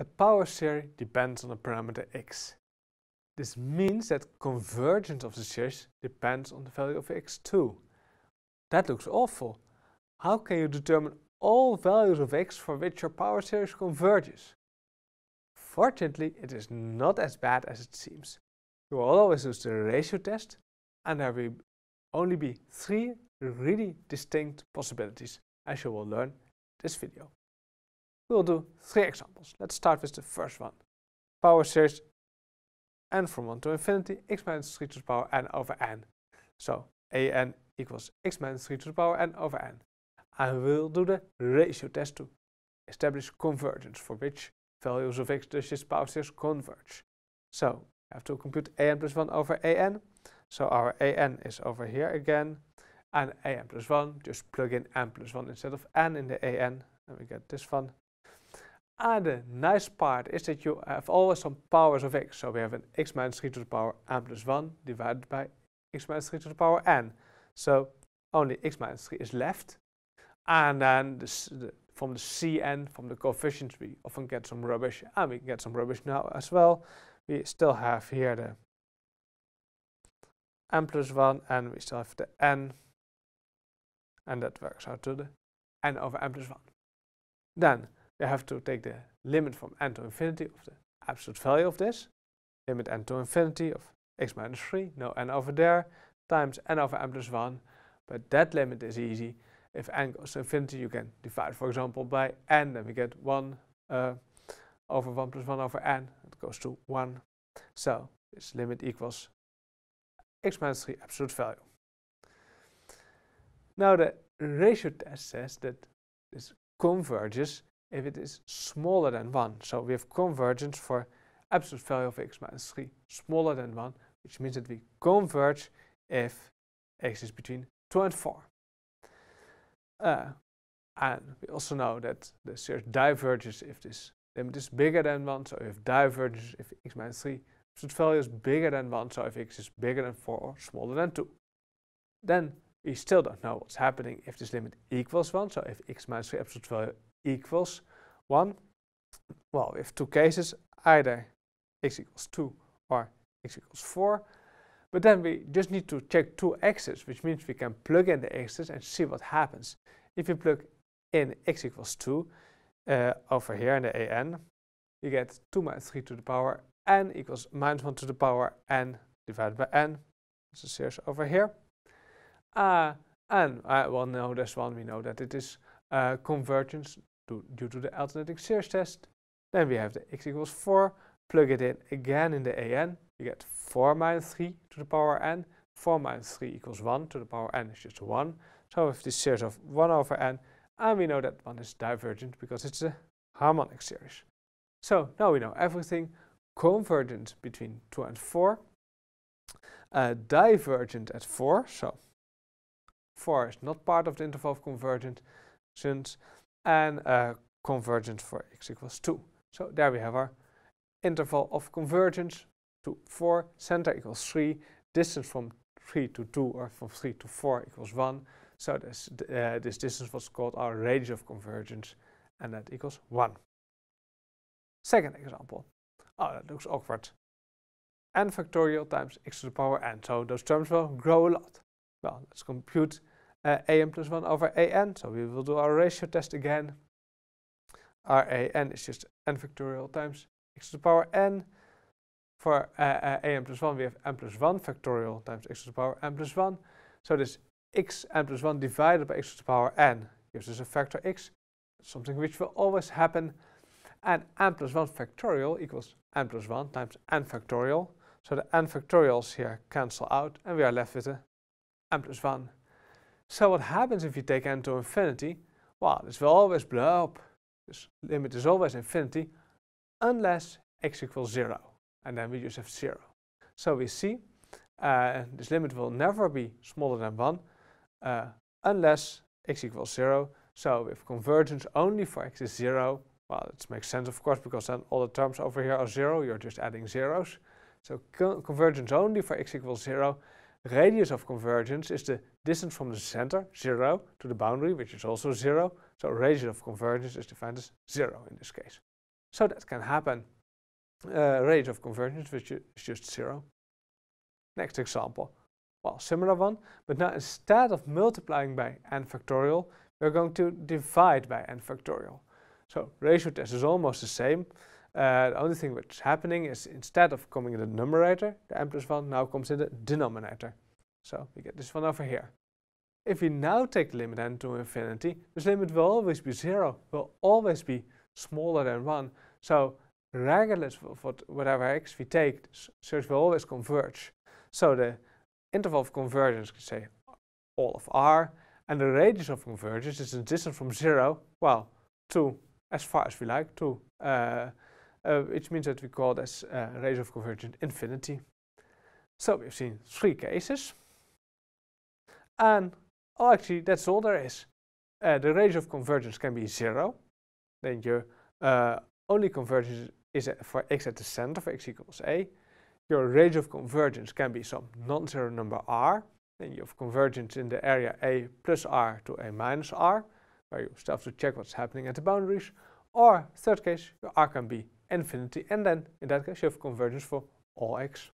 A power share depends on the parameter x. This means that convergence of the shares depends on the value of x too. That looks awful. How can you determine all values of x for which your power series converges? Fortunately, it is not as bad as it seems. You will always use the ratio test and there will only be three really distinct possibilities as you will learn this video. We'll do three examples. Let's start with the first one. Power series n from 1 to infinity, x minus 3 to the power n over n. So an equals x minus 3 to the power n over n. And we'll do the ratio test to establish convergence, for which values of x this power series converge. So I have to compute an plus 1 over an. So our an is over here again. And an plus 1, just plug in n plus 1 instead of n in the an. And we get this one. And the nice part is that you have always some powers of x. So we have an x minus 3 to the power n plus 1 divided by x minus 3 to the power n. So only x minus 3 is left. And then the, from the cn, from the coefficients, we often get some rubbish. And we get some rubbish now as well. We still have here the n plus 1 and we still have the n. And that works out to the n over n plus 1. Then you have to take the limit from n to infinity of the absolute value of this, limit n to infinity of x minus 3, no n over there, times n over n plus 1. But that limit is easy. If n goes to infinity, you can divide, for example, by n, then we get 1 uh, over 1 plus 1 over n. It goes to 1. So this limit equals x minus 3 absolute value. Now the ratio test says that this converges if it is smaller than 1. So we have convergence for absolute value of x minus 3 smaller than 1, which means that we converge if x is between 2 and 4. Uh, and we also know that the series diverges if this limit is bigger than 1, so if divergence if x minus 3 absolute value is bigger than 1, so if x is bigger than 4 or smaller than 2. Then we still don't know what's happening if this limit equals 1, so if x minus 3 absolute value equals 1, well, we have two cases, either x equals 2 or x equals 4. But then we just need to check two axes, which means we can plug in the axes and see what happens. If you plug in x equals 2 uh, over here in the an, you get 2 minus 3 to the power n equals minus 1 to the power n divided by n. This is here over here. Uh, ah, and uh, well, no, this one we know that it is uh, convergence to, due to the alternating series test. Then we have the x equals 4, plug it in again in the an, you get 4 minus 3 to the power n. 4 minus 3 equals 1 to the power n is just 1. So we have this series of 1 over n, and we know that one is divergent because it's a harmonic series. So now we know everything convergent between 2 and 4, uh, divergent at 4, so 4 is not part of the interval of convergent, convergence and uh, convergence for x equals 2. So there we have our interval of convergence to 4, center equals 3, distance from 3 to 2 or from 3 to 4 equals 1. So this, uh, this distance was called our range of convergence and that equals 1. Second example. Oh, that looks awkward. n factorial times x to the power n. So those terms will grow a lot. Well, let's compute uh, eh, an plus 1 over an. So we will do our ratio test again. RAN is just n factorial times x to the power n. For uh, eh, uh, eh, an plus 1, we have n plus 1 factorial times x to the power n plus 1. So this x n plus 1 divided by x to the power n gives us a factor x, something which will always happen. And n plus 1 factorial equals n plus 1 times n factorial. So the n factorials here cancel out, and we are left with a n plus 1 so what happens if you take n to infinity? Well, this will always blow up. This limit is always infinity unless x equals 0. And then we just have 0. So we see uh, this limit will never be smaller than 1 uh, unless x equals 0. So if convergence only for x is 0, well, it makes sense, of course, because then all the terms over here are 0. You're just adding zeros. So convergence only for x equals 0. Radius of convergence is the distance from the center, 0, to the boundary, which is also 0. So radius of convergence is defined as 0 in this case. So that can happen. Uh, radius of convergence, which is just 0. Next example. Well, similar one, but now instead of multiplying by n factorial, we're going to divide by n factorial. So ratio test is almost the same. Uh, the only thing that's happening is instead of coming in the numerator, the n plus 1 now comes in the denominator. So we get this one over here. If we now take the limit n to infinity, this limit will always be 0, will always be smaller than 1. So regardless of what, whatever x we take, the search will always converge. So the interval of convergence, we say all of R, and the radius of convergence is a distance from 0, well, to as far as we like, to, uh, uh, which means that we call this uh, radius of convergence infinity. So we've seen three cases. And oh, actually, that's all there is. Uh, the range of convergence can be zero. Then your uh, only convergence is for x at the center, for x equals a. Your range of convergence can be some non-zero number r. Then you have convergence in the area a plus r to a minus r, where you still have to check what's happening at the boundaries. Or, third case, your r can be infinity, and then in that case you have convergence for all x.